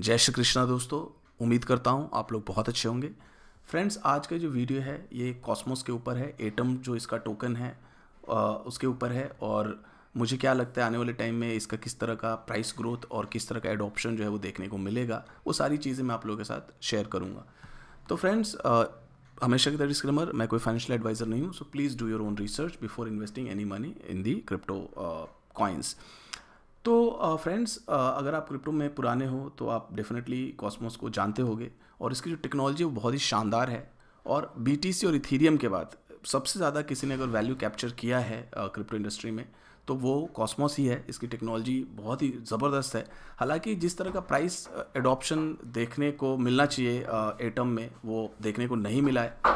जय श्री कृष्णा दोस्तों उम्मीद करता हूँ आप लोग बहुत अच्छे होंगे फ्रेंड्स आज का जो वीडियो है ये कॉस्मोस के ऊपर है एटम जो इसका टोकन है उसके ऊपर है और मुझे क्या लगता है आने वाले टाइम में इसका किस तरह का प्राइस ग्रोथ और किस तरह का एडोप्शन जो है वो देखने को मिलेगा वो सारी चीज़ें मैं आप लोगों के साथ शेयर करूँगा तो फ्रेंड्स हमेशा की तरह डिस्क्लेमर मैं कोई फाइनेंशियल एडवाइज़र नहीं हूँ so please do your own research before investing any money in the crypto coins uh, तो फ्रेंड्स अगर आप क्रिप्टो में पुराने हो तो आप डेफिनेटली कॉस्मोस को जानते होंगे और इसकी जो टेक्नोलॉजी वो बहुत ही शानदार है और बी और इथीरियम के बाद सबसे ज़्यादा किसी ने अगर वैल्यू कैप्चर किया है क्रिप्टो इंडस्ट्री में तो वो कॉस्मोस ही है इसकी टेक्नोलॉजी बहुत ही ज़बरदस्त है हालांकि जिस तरह का प्राइस एडॉप्शन देखने को मिलना चाहिए एटम में वो देखने को नहीं मिला है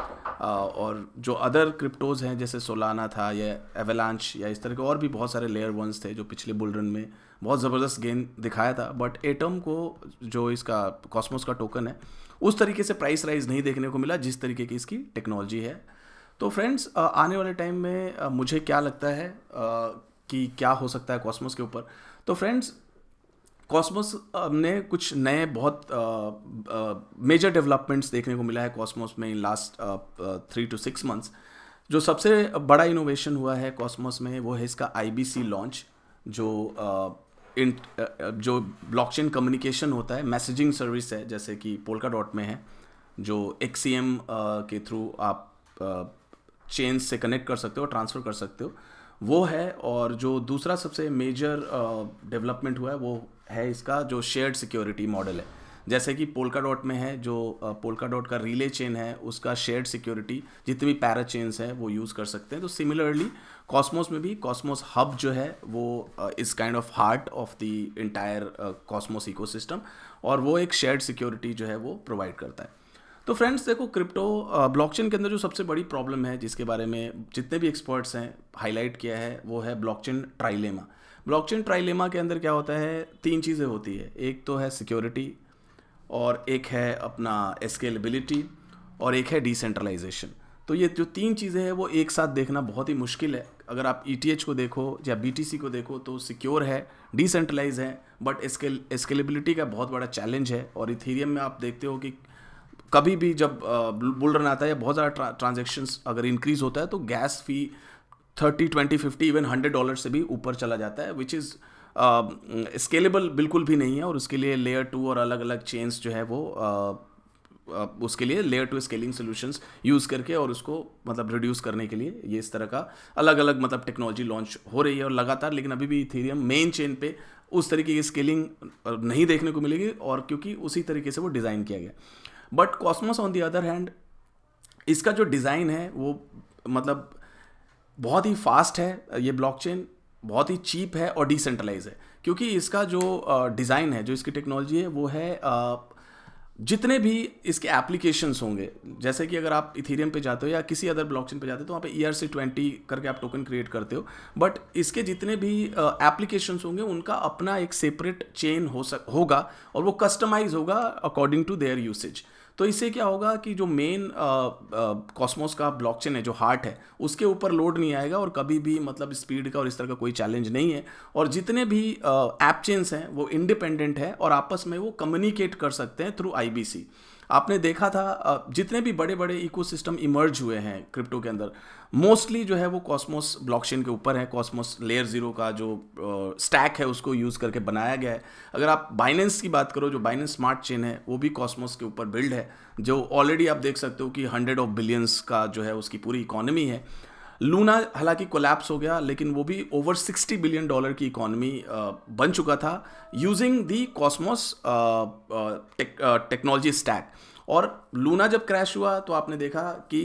और जो अदर क्रिप्टोज़ हैं जैसे सोलाना था या एवेलांच या इस तरह के और भी बहुत सारे लेयर वंस थे जो पिछले बुलरन में बहुत ज़बरदस्त गेंद दिखाया था बट एटम को जो इसका कॉस्मोस का टोकन है उस तरीके से प्राइस राइज नहीं देखने को मिला जिस तरीके की इसकी टेक्नोलॉजी है तो फ्रेंड्स आने वाले टाइम में मुझे क्या लगता है कि क्या हो सकता है कॉस्मोस के ऊपर तो फ्रेंड्स कॉस्मोस ने कुछ नए बहुत मेजर डेवलपमेंट्स देखने को मिला है कॉस्मोस में in last three to six months जो सबसे बड़ा इनोवेशन हुआ है कॉस्मोस में वो है इसका आईबीसी लॉन्च जो इन uh, जो ब्लॉकचेन कम्युनिकेशन होता है मैसेजिंग सर्विस है जैसे कि पोलका डॉट में है जो एक्स uh, के थ्रू आप चेन से कनेक्ट कर सकते हो ट्रांसफ़र कर सकते हो वो है और जो दूसरा सबसे मेजर डेवलपमेंट हुआ है वो है इसका जो शेयर्ड सिक्योरिटी मॉडल है जैसे कि पोलका डॉट में है जो पोलका डॉट का रिले चेन है उसका शेयर्ड सिक्योरिटी जितनी भी पैरा चेन्स हैं वो यूज़ कर सकते हैं तो सिमिलरली कॉस्मोस में भी कॉस्मोस हब जो है वो इस kind of heart of the entire Cosmos ecosystem और वो एक शेयर्ड सिक्योरिटी जो है वो प्रोवाइड करता है तो फ्रेंड्स देखो क्रिप्टो ब्लॉकचेन के अंदर जो सबसे बड़ी प्रॉब्लम है जिसके बारे में जितने भी एक्सपर्ट्स हैं हाईलाइट किया है वो है ब्लॉकचेन ट्राइलेमा ब्लॉकचेन ट्राइलेमा के अंदर क्या होता है तीन चीज़ें होती है एक तो है सिक्योरिटी और एक है अपना स्केलेबिलिटी और एक है डिसेंट्रलाइजेशन तो ये जो तीन चीज़ें हैं वो एक साथ देखना बहुत ही मुश्किल है अगर आप ई e को देखो या बी को देखो तो सिक्योर है डिसेंट्रलाइज है बट स्केल स्केलेबिलिटी का बहुत बड़ा चैलेंज है और इथीरियम में आप देखते हो कि कभी भी जब बुल रन आता है या बहुत ज़्यादा ट्रांजेक्शन्स अगर इंक्रीज होता है तो gas fee thirty twenty fifty even hundred dollar से भी ऊपर चला जाता है विच इज़ स्केलेबल बिल्कुल भी नहीं है और उसके लिए लेयर टू और अलग अलग चेन्स जो है वो uh, uh, उसके लिए layer two scaling solutions use करके और उसको मतलब रिड्यूस करने के लिए ये इस तरह का अलग अलग मतलब टेक्नोलॉजी लॉन्च हो रही है और लगातार लेकिन अभी भी इथेरियम मेन चेन पे उस तरीके की स्केलिंग नहीं देखने को मिलेगी और क्योंकि उसी तरीके से वो डिज़ाइन किया गया but Cosmos on the other hand इसका जो डिज़ाइन है वो मतलब बहुत ही फास्ट है ये ब्लॉकचेन बहुत ही चीप है और डिसेंट्रलाइज है क्योंकि इसका जो डिज़ाइन है जो इसकी टेक्नोलॉजी है वो है जितने भी इसके एप्लीकेशंस होंगे जैसे कि अगर आप इथेरियम पे जाते हो या किसी अदर ब्लॉकचेन पे जाते हो तो वहाँ पे ई आर सी ट्वेंटी करके आप टोकन क्रिएट करते हो बट इसके जितने भी एप्लीकेशंस होंगे उनका अपना एक सेपरेट चेन हो सक होगा और वो कस्टमाइज होगा अकॉर्डिंग टू देयर यूसेज तो इससे क्या होगा कि जो मेन कॉस्मोस का ब्लॉकचेन है जो हार्ट है उसके ऊपर लोड नहीं आएगा और कभी भी मतलब स्पीड का और इस तरह का कोई चैलेंज नहीं है और जितने भी ऐप चेंस हैं वो इंडिपेंडेंट है और आपस में वो कम्युनिकेट कर सकते हैं थ्रू आई आपने देखा था जितने भी बड़े बड़े इकोसिस्टम इमर्ज हुए हैं क्रिप्टो के अंदर मोस्टली जो है वो कॉस्मोस ब्लॉकचेन के ऊपर है कॉस्मोस लेयर ज़ीरो का जो स्टैक है उसको यूज़ करके बनाया गया है अगर आप बाइनेंस की बात करो जो बाइनेंस स्मार्ट चेन है वो भी कॉस्मोस के ऊपर बिल्ड है जो ऑलरेडी आप देख सकते हो कि हंड्रेड ऑफ बिलियंस का जो है उसकी पूरी इकोनॉमी है लूना हालांकि कोलैप्स हो गया लेकिन वो भी ओवर 60 बिलियन डॉलर की इकोनॉमी बन चुका था using the Cosmos technology stack और लूना जब क्रैश हुआ तो आपने देखा कि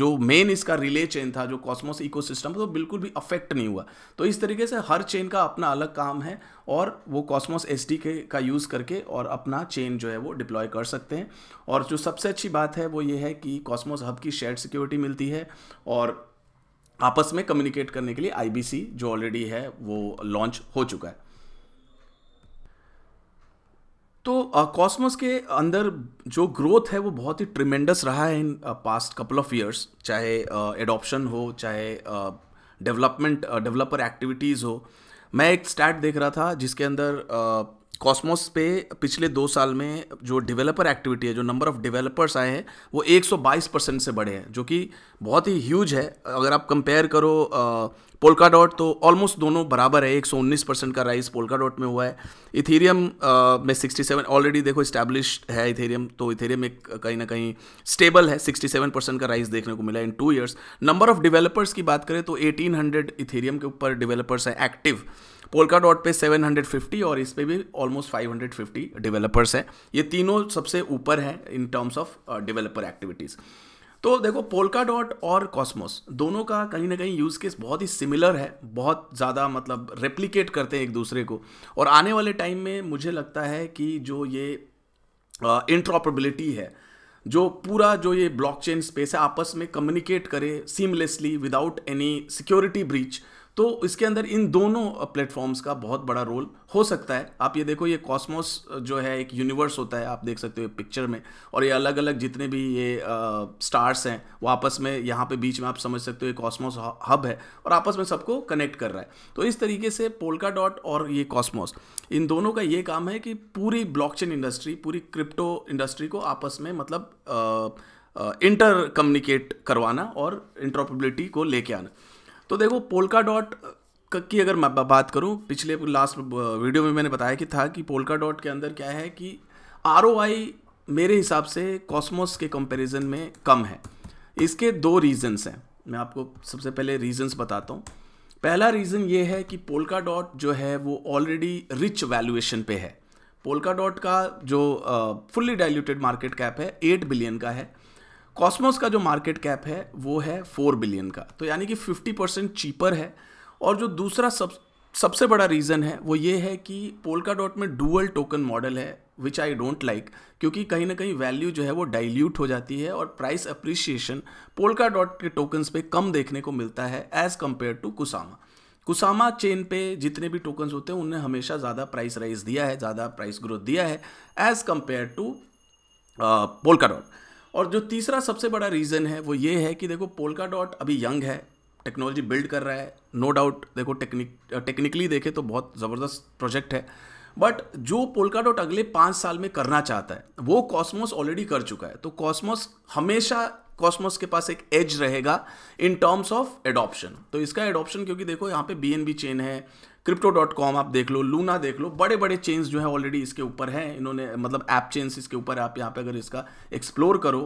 जो मेन इसका रिले चेन था जो कॉस्मोस इकोसिस्टम तो बिल्कुल भी अफेक्ट नहीं हुआ तो इस तरीके से हर चेन का अपना अलग काम है और वो कॉस्मोस एस के का यूज़ करके और अपना चेन जो है वो डिप्लॉय कर सकते हैं और जो सबसे अच्छी बात है वो ये है कि कॉस्मोस हब की शेयर सिक्योरिटी मिलती है और आपस में कम्युनिकेट करने के लिए आईबीसी जो ऑलरेडी है वो लॉन्च हो चुका है तो कॉस्मोस के अंदर जो ग्रोथ है वो बहुत ही ट्रिमेंडस रहा है in past couple of years चाहे एडॉप्शन हो चाहे डेवलपमेंट डेवलपर एक्टिविटीज़ हो मैं एक स्टैट देख रहा था जिसके अंदर uh, कॉस्मोस पे पिछले दो साल में जो डेवलपर एक्टिविटी है जो नंबर ऑफ डेवलपर्स आए हैं वो 122 परसेंट से बढ़े हैं जो कि बहुत ही ह्यूज है अगर आप कंपेयर करो पोलका डॉट तो ऑलमोस्ट दोनों बराबर है 119 परसेंट का राइस पोलका डॉट में हुआ है इथेरियम में 67 ऑलरेडी देखो इस्टेब्लिश है इथेरियम तो इथेरियम एक कहीं ना कहीं स्टेबल है 67 परसेंट का राइस देखने को मिला in two years number of developers की बात करें तो 1800 इथेरियम के ऊपर डिवेलपर्स है एक्टिव पोलका डॉट पे 750 और इस पर भी ऑलमोस्ट 550 डेवलपर्स हैं ये तीनों सबसे ऊपर हैं in terms of developer activities तो देखो पोलका डॉट और कॉस्मोस दोनों का कहीं ना कहीं यूज़ केस बहुत ही सिमिलर है बहुत ज़्यादा मतलब रेप्लिकेट करते हैं एक दूसरे को और आने वाले टाइम में मुझे लगता है कि जो ये इंट्रॉपबिलिटी uh, है जो पूरा जो ये ब्लॉकचेन स्पेस है आपस में कम्युनिकेट करे seamlessly without any security breach तो इसके अंदर इन दोनों प्लेटफॉर्म्स का बहुत बड़ा रोल हो सकता है आप ये देखो ये कॉस्मोस जो है एक यूनिवर्स होता है आप देख सकते हो पिक्चर में और ये अलग अलग जितने भी ये आ, स्टार्स हैं वो आपस में यहाँ पे बीच में आप समझ सकते हो ये कॉस्मोस हब है और आपस में सबको कनेक्ट कर रहा है तो इस तरीके से पोलका डॉट और ये कॉस्मोस इन दोनों का ये काम है कि पूरी ब्लॉकचेन इंडस्ट्री पूरी क्रिप्टो इंडस्ट्री को आपस में मतलब इंटर कम्युनिकेट करवाना और इंटरऑपबिलिटी को लेके आना तो देखो पोलका डॉट की अगर मैं बात करूँ पिछले लास्ट वीडियो में मैंने बताया कि था कि पोलका डॉट के अंदर क्या है कि आर मेरे हिसाब से कॉस्मोस के कंपैरिजन में कम है इसके दो रीजंस हैं मैं आपको सबसे पहले रीज़न्स बताता हूँ पहला रीज़न ये है कि पोलका डॉट जो है वो ऑलरेडी रिच वैल्यूएशन पे है पोलका डॉट का जो फुल्ली डाइल्यूटेड मार्केट कैप है एट बिलियन का है कॉस्मोस का जो मार्केट कैप है वो है फोर बिलियन का तो यानी कि फिफ्टी परसेंट चीपर है और जो दूसरा सब सबसे बड़ा रीज़न है वो ये है कि पोलका डॉट में डुअल टोकन मॉडल है विच आई डोंट लाइक क्योंकि कहीं ना कहीं वैल्यू जो है वो डाइल्यूट हो जाती है और प्राइस अप्रिसिएशन पोलका डॉट के टोकन्स पे कम देखने को मिलता है as compare to Kusama Kusama chain पे जितने भी टोकन्स होते हैं उनने हमेशा ज़्यादा प्राइस राइज दिया है ज़्यादा प्राइस ग्रोथ दिया है as compare to Polkadot और जो तीसरा सबसे बड़ा रीज़न है वो ये है कि देखो पोलका डॉट अभी यंग है टेक्नोलॉजी बिल्ड कर रहा है नो no डाउट देखो टेक्निक टेक्निकली देखे तो बहुत ज़बरदस्त प्रोजेक्ट है बट जो पोलका डॉट अगले पाँच साल में करना चाहता है वो कॉस्मोस ऑलरेडी कर चुका है तो कॉस्मोस हमेशा कॉस्मोस के पास एक एज रहेगा इन टर्म्स ऑफ एडॉप्शन तो इसका एडॉप्शन क्योंकि देखो यहाँ पे बी चेन है क्रिप्टो डॉट कॉम आप देख लो लूना देख लो बड़े बड़े चेंज जो है ऑलरेडी इसके ऊपर हैं इन्होंने मतलब ऐप चेंज इसके ऊपर आप यहाँ पे अगर इसका एक्सप्लोर करो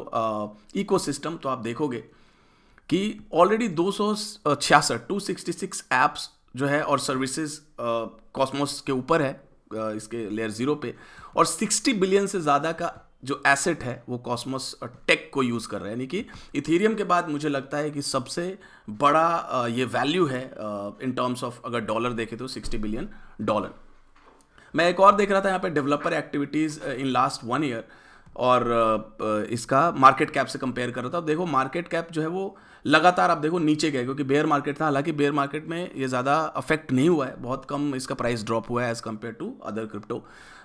इको सिस्टम तो आप देखोगे कि ऑलरेडी दो सौ छियासठ टू सिक्सटी सिक्स ऐप्स जो है और सर्विसेज कॉस्मोस के ऊपर है इसके लेयर ज़ीरो पे और 60 बिलियन से ज़्यादा का जो एसेट है वो कॉस्मोस टेक uh, को यूज़ कर रहे हैं यानी कि इथेरियम के बाद मुझे लगता है कि सबसे बड़ा uh, ये वैल्यू है इन टर्म्स ऑफ अगर डॉलर देखें तो 60 बिलियन डॉलर मैं एक और देख रहा था यहाँ पे developer activities in last one year और uh, इसका मार्केट कैप से कंपेयर कर रहा था देखो मार्केट कैप जो है वो लगातार आप देखो नीचे गए क्योंकि बेयर मार्केट था हालांकि बेयर मार्केट में ये ज़्यादा अफेक्ट नहीं हुआ है बहुत कम इसका प्राइस ड्रॉप हुआ है as compare to other crypto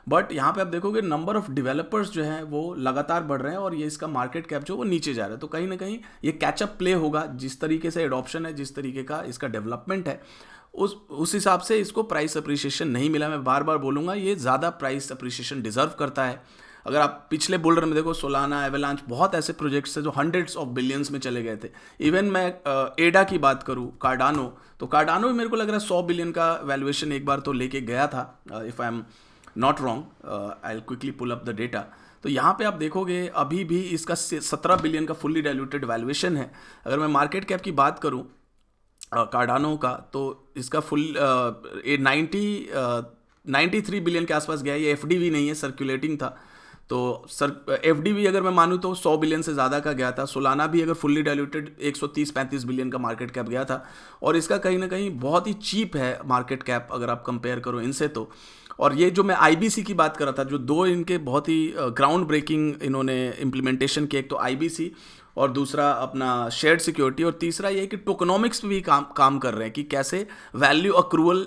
but यहाँ पे आप देखोगे नंबर ऑफ डेवलपर्स जो है वो लगातार बढ़ रहे हैं और ये इसका मार्केट कैप जो वो नीचे जा रहा है तो कहीं ना कहीं ये कैचअप प्ले होगा जिस तरीके से एडॉप्शन है जिस तरीके का इसका डेवलपमेंट है उस उस हिसाब से इसको प्राइस अप्रिसिएशन नहीं मिला मैं बार बार बोलूँगा ये ज़्यादा प्राइस अप्रिसिएशन डिजर्व करता है अगर आप पिछले बुलर में देखो सोलाना एवेलांच बहुत ऐसे प्रोजेक्ट्स थे जो हंड्रेड्स ऑफ बिलियंस में चले गए थे इवन मैं एडा की बात करूँ कार्डानो तो कार्डानो भी मेरे को लग रहा है सौ बिलियन का वैल्यूएशन एक बार तो लेके गया था if I am not wrong I'll quickly pull up the data तो यहाँ पे आप देखोगे अभी भी इसका सत्रह बिलियन का फुल्ली डाइल्यूटेड वैल्यूएशन है अगर मैं मार्केट कैप की बात करूँ uh, कार्डानो का तो इसका फुल uh, ये नाइन्टी नाइन्टी थ्री बिलियन के आसपास गया ये एफ नहीं है सर्कुलेटिंग था तो सर एफ भी अगर मैं मानूँ तो 100 बिलियन से ज़्यादा का गया था सोलाना भी अगर फुल्ली डायल्यूटेड 130-35 बिलियन का मार्केट कैप गया था और इसका कहीं ना कहीं बहुत ही चीप है मार्केट कैप अगर आप कंपेयर करो इनसे तो और ये जो मैं आईबीसी की बात कर रहा था जो दो इनके बहुत ही ग्राउंड ब्रेकिंग इन्होंने इम्प्लीमेंटेशन किया एक तो आईबीसी और दूसरा अपना शेयर सिक्योरिटी और तीसरा ये कि टोकनॉमिक्स पर भी काम काम कर रहे हैं कि कैसे value accrual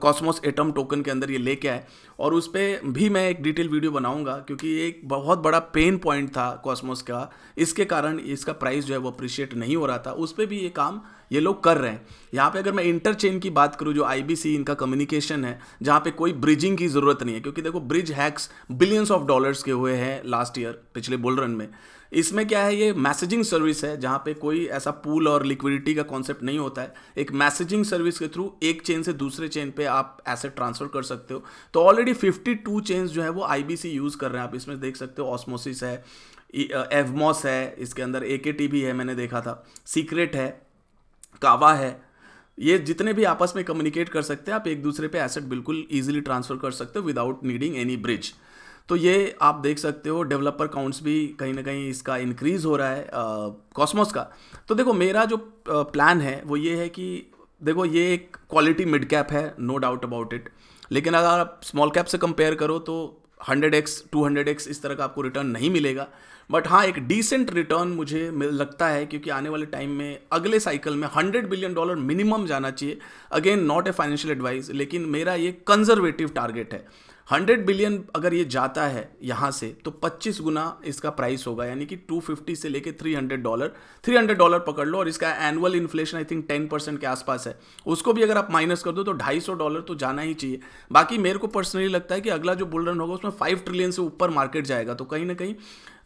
Cosmos atom token के अंदर ये लेके आए और उस पर भी मैं एक डिटेल वीडियो बनाऊंगा क्योंकि एक बहुत बड़ा पेन पॉइंट था कॉस्मोस का इसके कारण इसका प्राइस जो है वो अप्रिशिएट नहीं हो रहा था उस पर भी ये काम ये लोग कर रहे हैं यहाँ पे अगर मैं इंटरचेन की बात करूँ जो आईबीसी इनका कम्युनिकेशन है जहाँ पे कोई ब्रिजिंग की ज़रूरत नहीं है क्योंकि देखो bridge hacks billions of dollars के हुए हैं लास्ट ईयर पिछले बुल रन में इसमें क्या है ये मैसेजिंग सर्विस है जहाँ पे कोई ऐसा पूल और लिक्विडिटी का कॉन्सेप्ट नहीं होता है एक मैसेजिंग सर्विस के थ्रू एक चेन से दूसरे चेन पे आप एसेट ट्रांसफ़र कर सकते हो तो ऑलरेडी ऑलरेडी 52 चेन्स जो है वो आईबीसी यूज़ कर रहे हैं आप इसमें देख सकते हो ऑस्मोसिस है एवमोस e, है इसके अंदर ए भी है मैंने देखा था सीक्रेट है कावा है ये जितने भी आपस में कम्युनिकेट कर सकते हैं आप एक दूसरे पे एसेट बिल्कुल ईजिली ट्रांसफर कर सकते हो विदाउट नीडिंग एनी ब्रिज तो ये आप देख सकते हो डेवलपर काउंट्स भी कहीं ना कहीं इसका इंक्रीज़ हो रहा है कॉस्मोस का तो देखो मेरा जो प्लान है वो ये है कि देखो ये एक क्वालिटी मिड कैप है नो डाउट अबाउट इट लेकिन अगर आप स्मॉल कैप से कंपेयर करो तो 100x 200x इस तरह का आपको रिटर्न नहीं मिलेगा बट हाँ एक डिसेंट रिटर्न मुझे लगता है क्योंकि आने वाले टाइम में अगले साइकिल में 100 बिलियन डॉलर मिनिमम जाना चाहिए again not a financial advice लेकिन मेरा ये कंजर्वेटिव टारगेट है हंड्रेड बिलियन अगर ये जाता है यहाँ से तो पच्चीस गुना इसका प्राइस होगा यानी कि टू फिफ्टी से लेके three hundred dollar three hundred dollar पकड़ लो और इसका annual inflation I think ten percent के आसपास है उसको भी अगर आप माइनस कर दो तो ढाई सौ डॉलर तो जाना ही चाहिए बाकी मेरे को पर्सनली लगता है कि अगला जो बुल रन होगा उसमें फाइव ट्रिलियन से ऊपर मार्केट जाएगा तो कहीं ना कहीं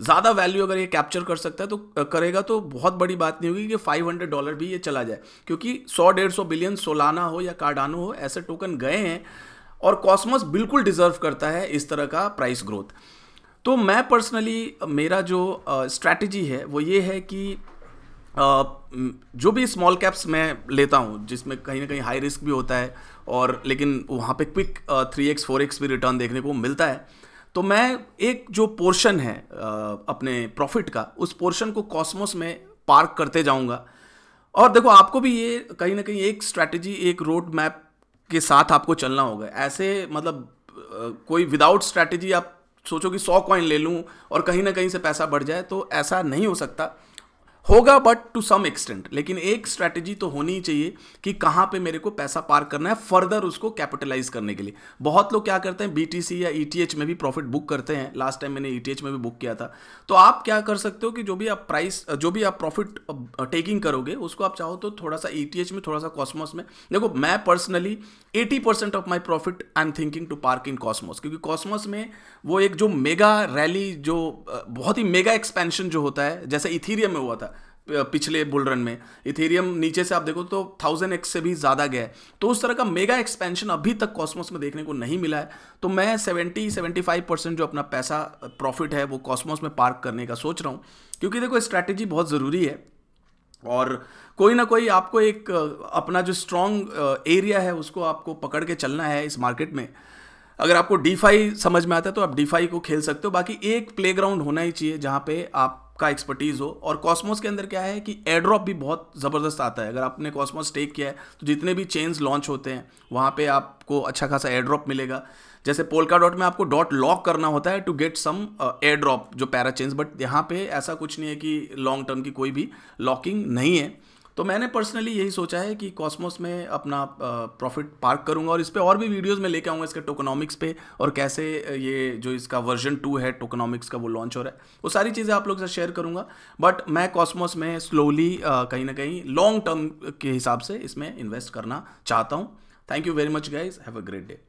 ज़्यादा वैल्यू अगर ये कैप्चर कर सकता है तो करेगा तो बहुत बड़ी बात नहीं होगी कि फाइव हंड्रेड डॉलर भी ये चला जाए क्योंकि सौ डेढ़ सौ बिलियन सोलाना हो या कार्डानो हो ऐसे टोकन गए हैं और कॉस्मोस बिल्कुल डिजर्व करता है इस तरह का प्राइस ग्रोथ तो मैं पर्सनली मेरा जो स्ट्रैटेजी है वो ये है कि जो भी स्मॉल कैप्स मैं लेता हूँ जिसमें कहीं ना कहीं हाई रिस्क भी होता है और लेकिन वहाँ पे quick three x four x भी रिटर्न देखने को मिलता है तो मैं एक जो पोर्शन है अपने प्रॉफिट का उस पोर्शन को कॉस्मोस में पार्क करते जाऊँगा और देखो आपको भी ये कहीं ना कहीं एक स्ट्रैटेजी एक रोड मैप के साथ आपको चलना होगा ऐसे मतलब कोई विदाउट स्ट्रैटेजी आप सोचो कि सौ कॉइन ले लूँ और कहीं ना कहीं से पैसा बढ़ जाए तो ऐसा नहीं हो सकता होगा बट टू सम एक्सटेंट लेकिन एक स्ट्रैटेजी तो होनी ही चाहिए कि कहाँ पे मेरे को पैसा पार करना है फर्दर उसको कैपिटलाइज करने के लिए बहुत लोग क्या करते हैं बीटीसी या ईटीएच e में भी प्रॉफिट बुक करते हैं लास्ट टाइम मैंने ईटीएच e में भी बुक किया था तो आप क्या कर सकते हो कि जो भी आप प्राइस जो भी आप प्रॉफिट टेकिंग uh, करोगे उसको आप चाहो तो थोड़ा सा ईटीएच e में थोड़ा सा कॉस्मोस में देखो मैं personally eighty percent of my profit I am thinking to park in Cosmos क्योंकि कॉस्मोस में वो एक जो मेगा रैली जो बहुत ही मेगा एक्सपेंशन जो होता है जैसे इथीरियम में हुआ था पिछले बुल रन में इथेरियम नीचे से आप देखो तो थाउजेंड एक्स से भी ज़्यादा गया है तो उस तरह का मेगा एक्सपेंशन अभी तक कॉस्मोस में देखने को नहीं मिला है तो मैं सेवेंटी सेवेंटी फाइव परसेंट जो अपना पैसा प्रॉफिट है वो कॉस्मोस में पार्क करने का सोच रहा हूँ क्योंकि देखो स्ट्रैटेजी बहुत ज़रूरी है और कोई ना कोई आपको एक अपना जो स्ट्रॉन्ग एरिया uh, है उसको आपको पकड़ के चलना है इस मार्केट में अगर आपको डी समझ में आता है तो आप डी को खेल सकते हो बाकी एक प्ले होना ही चाहिए जहाँ पे आपका एक्सपर्टीज़ हो और कॉस्मोस के अंदर क्या है कि एड्रॉप भी बहुत ज़बरदस्त आता है अगर आपने कॉस्मोस टेक किया है तो जितने भी चेन्स लॉन्च होते हैं वहाँ पर आपको अच्छा खासा एड्रॉप मिलेगा जैसे पोलका डॉट में आपको डॉट लॉक करना होता है to get some air drop जो पैरा चेंज बट यहाँ पे ऐसा कुछ नहीं है कि लॉन्ग टर्म की कोई भी लॉकिंग नहीं है तो मैंने पर्सनली यही सोचा है कि कॉस्मोस में अपना प्रॉफिट पार्क करूंगा और इस पर और भी वीडियोस में लेके आऊँगा इसके टोकोनॉमिक्स पे और कैसे uh, ये जो इसका वर्जन टू है टोकोनॉमिक्स का वो लॉन्च हो रहा है वो सारी चीज़ें आप लोग से शेयर करूंगा बट मैं कॉस्मोस में स्लोली uh, कहीं ना कहीं लॉन्ग टर्म के हिसाब से इसमें इन्वेस्ट करना चाहता हूँ thank you very much guys have a great day